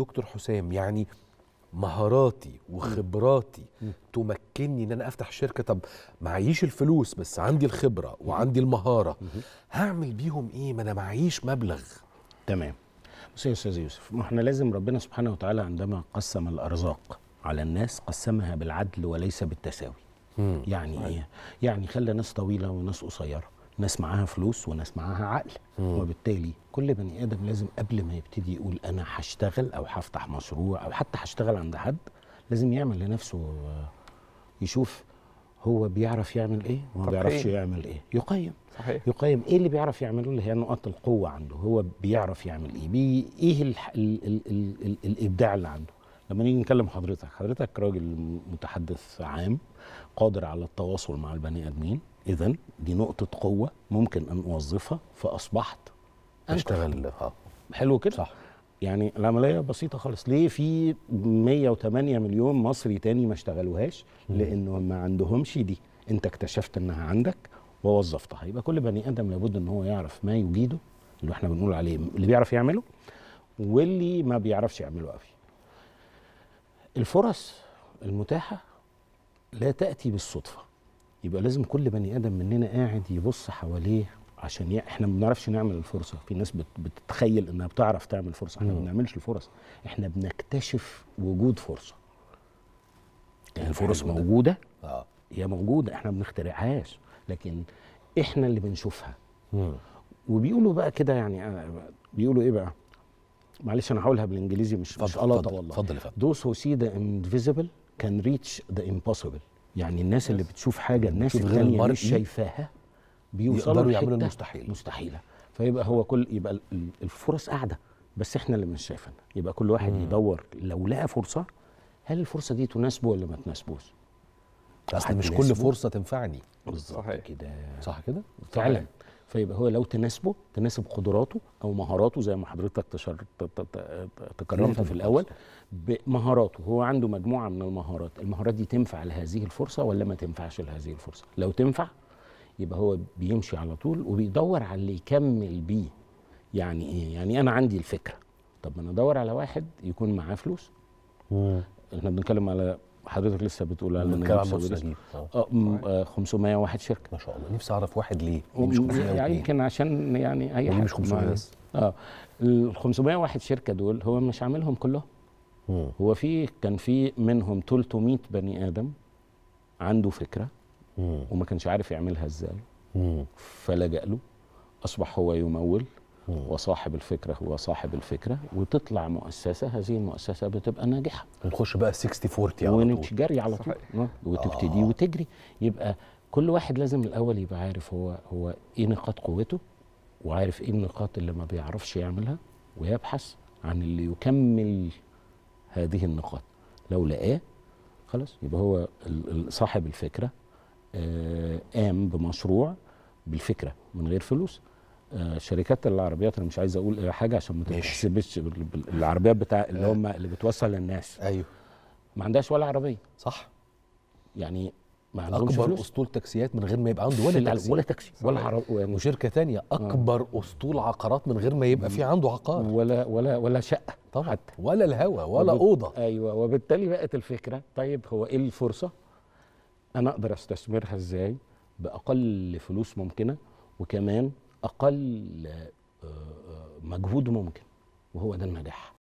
الدكتور حسام يعني مهاراتي وخبراتي م. تمكنني ان انا افتح شركه طب معيش الفلوس بس عندي الخبره وعندي المهاره م. هعمل بيهم ايه ما انا معيش مبلغ تمام بص يا استاذ يوسف ما احنا لازم ربنا سبحانه وتعالى عندما قسم الارزاق على الناس قسمها بالعدل وليس بالتساوي م. يعني ايه يعني خلى ناس طويله وناس قصيره ناس معاها فلوس وناس معاها عقل مم. وبالتالي كل بني ادم لازم قبل ما يبتدي يقول انا هشتغل او هفتح مشروع او حتى هشتغل عند حد لازم يعمل لنفسه آه، يشوف هو بيعرف يعمل ايه وما بيعرفش إيه؟ يعمل ايه يقيم صحيح. يقيم ايه اللي بيعرف يعمله اللي هي نقاط القوه عنده هو بيعرف يعمل ايه بي ايه الـ الـ الـ الـ الـ الابداع اللي عنده لما نيجي نكلم حضرتك حضرتك راجل متحدث عام قادر على التواصل مع البني ادمين اذا دي نقطه قوه ممكن ان اوظفها فاصبحت اشتغل اه حلو كده صح يعني العمليه بسيطه خالص ليه في 108 مليون مصري تاني ما اشتغلوهاش لانه ما عندهمش دي انت اكتشفت انها عندك ووظفتها يبقى كل بني ادم لابد ان هو يعرف ما يجيده اللي احنا بنقول عليه اللي بيعرف يعمله واللي ما بيعرفش يعمله قوي الفرص المتاحه لا تاتي بالصدفه يبقى لازم كل بني ادم مننا قاعد يبص حواليه عشان يق... احنا ما بنعرفش نعمل الفرصه في ناس بت... بتتخيل انها بتعرف تعمل فرصه احنا ما بنعملش الفرص احنا بنكتشف وجود فرصه يعني الفرص موجوده اه هي موجوده احنا ما بنخترعهاش لكن احنا اللي بنشوفها مم. وبيقولوا بقى كده يعني آه، بيقولوا ايه بقى معلش انا هقولها بالانجليزي مش فضل مش فضل والله اتفضل اتفضل those who see the invisible can reach the impossible يعني الناس اللي بتشوف حاجه يعني الناس الثانيه مش شايفاها بيوصلوا يعملوا المستحيل مستحيله فيبقى هو كل يبقى الفرص قاعده بس احنا اللي مش شايفينها يبقى كل واحد مم. يدور لو لقى فرصه هل الفرصه دي تناسبه ولا ما تناسبوش اصل مش كل فرصه تنفعني بالظبط كده صح كده فعلا فيبقى هو لو تناسبه تناسب قدراته او مهاراته زي ما حضرتك تشر... تكرمت في الاول بمهاراته هو عنده مجموعه من المهارات المهارات دي تنفع لهذه الفرصه ولا ما تنفعش لهذه الفرصه لو تنفع يبقى هو بيمشي على طول وبيدور على اللي يكمل بيه يعني ايه يعني انا عندي الفكره طب ما انا ادور على واحد يكون معاه فلوس مم. احنا بنتكلم على حضرتك لسه بتقول على نجيب اه 501 آه، شركه ما شاء الله نفسي اعرف واحد ليه, مش 500 يعني يمكن عشان يعني اي حاجه مش 500 بس اه ال 501 شركه دول هو مش عاملهم كلهم مم. هو في كان في منهم 300 بني ادم عنده فكره مم. وما كانش عارف يعملها ازاي فلجأ له اصبح هو يمول مم. وصاحب الفكره هو صاحب الفكره وتطلع مؤسسه هذه المؤسسه بتبقى ناجحه ونخش بقى 60 40 على طول جري على طول وتبتدي آه. وتجري يبقى كل واحد لازم الاول يبقى عارف هو هو ايه نقاط قوته وعارف ايه النقاط اللي ما بيعرفش يعملها ويبحث عن اللي يكمل هذه النقاط لو لقاه خلاص يبقى هو صاحب الفكره آه، قام بمشروع بالفكره من غير فلوس آه شركات العربيات انا مش عايز اقول حاجه عشان ما تتحسبش العربيات بتاع اللي آه. هم اللي بتوصل للناس ايوه ما عندهاش ولا عربيه صح يعني ما اكبر فلوس. اسطول تاكسيات من غير ما يبقى عنده ولا تاكسي ولا تاكسي ولا وشركه ثانيه اكبر مم. اسطول عقارات من غير ما يبقى في عنده عقار ولا ولا ولا شقه طبعا حتى. ولا الهوا ولا وب... اوضه ايوه وبالتالي بقت الفكره طيب هو ايه الفرصه انا اقدر استثمرها ازاي باقل فلوس ممكنه وكمان اقل آه، آه، مجهود ممكن وهو ده النجاح